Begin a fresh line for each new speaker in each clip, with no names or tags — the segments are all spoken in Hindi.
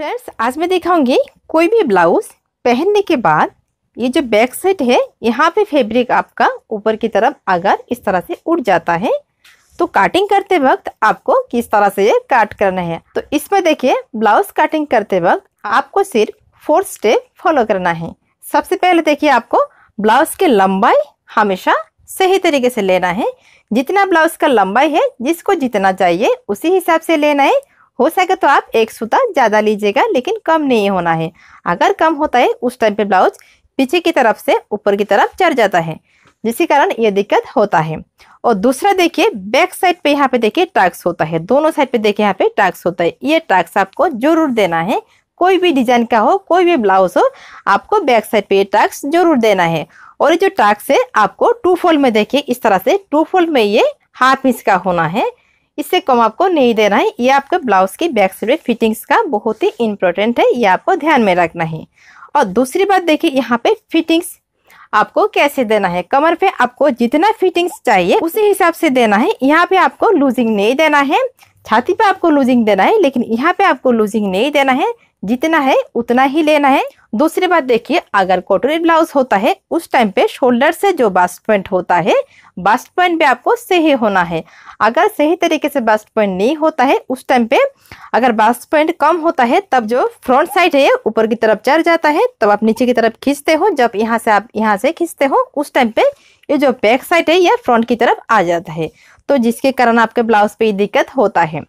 फ्रेंड्स आज मैं दिखाऊंगी कोई भी ब्लाउज पहनने के बाद ये जो बैक साइड है यहाँ पे फैब्रिक आपका ऊपर की तरफ अगर इस तरह से उड़ जाता है तो काटिंग करते वक्त आपको किस तरह से ये काट करना है तो इसमें देखिए ब्लाउज काटिंग करते वक्त आपको सिर्फ फोर स्टेप फॉलो करना है सबसे पहले देखिए आपको ब्लाउज की लंबाई हमेशा सही तरीके से लेना है जितना ब्लाउज का लंबाई है जिसको जितना चाहिए उसी हिसाब से लेना है हो सके तो आप एक सूता ज़्यादा लीजिएगा लेकिन कम नहीं होना है अगर कम होता है उस टाइम पे ब्लाउज पीछे की तरफ से ऊपर की तरफ चढ़ जाता है जिसके कारण ये दिक्कत होता है और दूसरा देखिए बैक साइड पे यहाँ पे देखिए टैक्स होता है दोनों साइड पे देखिए यहाँ पे टैक्स होता है ये टैक्स आपको जरूर देना है कोई भी डिजाइन का हो कोई भी ब्लाउज हो आपको बैक साइड पे ये टैक्स जरूर देना है और ये जो टैक्स है आपको टू फोल्ड में देखिए इस तरह से टू फोल्ड में ये हाफ इंच का होना है इससे कम आपको नहीं देना है ये आपका ब्लाउज की बैक स्लीव फिटिंग्स का बहुत ही इम्पोर्टेंट है ये आपको ध्यान में रखना है और दूसरी बात देखिए यहाँ पे फिटिंग्स आपको कैसे देना है कमर पे आपको जितना फिटिंग्स चाहिए उसी हिसाब से देना है यहाँ पे आपको लूजिंग नहीं देना है छाती पे आपको लूजिंग देना है लेकिन यहाँ पे आपको लूजिंग नहीं देना है जितना है उतना ही लेना है दूसरी बात देखिए अगर कॉटरी ब्लाउज होता है उस टाइम पे शोल्डर से जो बास्ट पॉइंट होता है बास्ट पॉइंट भी आपको सही होना है अगर सही तरीके से बास्ट पॉइंट नहीं होता है उस टाइम पे अगर बास्ट पॉइंट कम होता है तब जो फ्रंट साइड है ऊपर की तरफ चढ़ जाता है तब आप नीचे की तरफ खींचते हो जब यहाँ से आप यहाँ से खींचते हो उस टाइम पे ये जो बैक साइड है यह फ्रंट की तरफ आ जाता है तो जिसके कारण आपके ब्लाउज पे दिक्कत होता है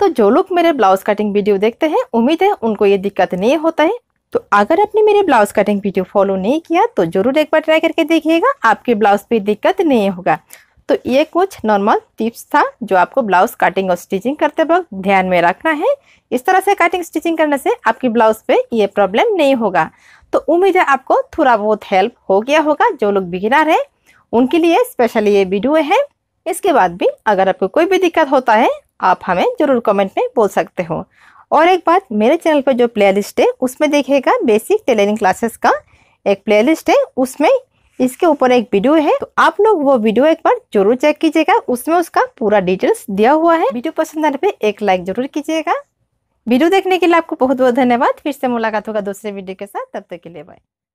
तो जो लोग मेरे ब्लाउज कटिंग वीडियो देखते हैं उम्मीद है उनको ये दिक्कत नहीं होता है तो अगर आपने मेरे ब्लाउज कटिंग वीडियो फॉलो नहीं किया तो जरूर एक बार ट्राई करके देखिएगा आपके ब्लाउज पे दिक्कत नहीं होगा तो ये कुछ नॉर्मल टिप्स था जो आपको ब्लाउज कटिंग और स्टिचिंग करते वक्त ध्यान में रखना है इस तरह से कटिंग स्टिचिंग करने से आपकी ब्लाउज पे ये प्रॉब्लम नहीं होगा तो उम्मीद है आपको थोड़ा बहुत हेल्प हो गया होगा जो लोग बिगिनर है उनके लिए स्पेशली ये वीडियो है इसके बाद भी अगर आपको कोई भी दिक्कत होता है आप हमें ज़रूर कमेंट में बोल सकते हो और एक बात मेरे चैनल पर जो प्लेलिस्ट है उसमें देखिएगा बेसिक टेलरिंग क्लासेस का एक प्लेलिस्ट है उसमें इसके ऊपर एक वीडियो है तो आप लोग वो वीडियो एक बार जरूर चेक कीजिएगा उसमें उसका पूरा डिटेल्स दिया हुआ है वीडियो पसंद आने पर एक लाइक जरूर कीजिएगा वीडियो देखने के लिए आपको बहुत बहुत धन्यवाद फिर से मुलाकात होगा दूसरे वीडियो के साथ तब तक के लिए बाय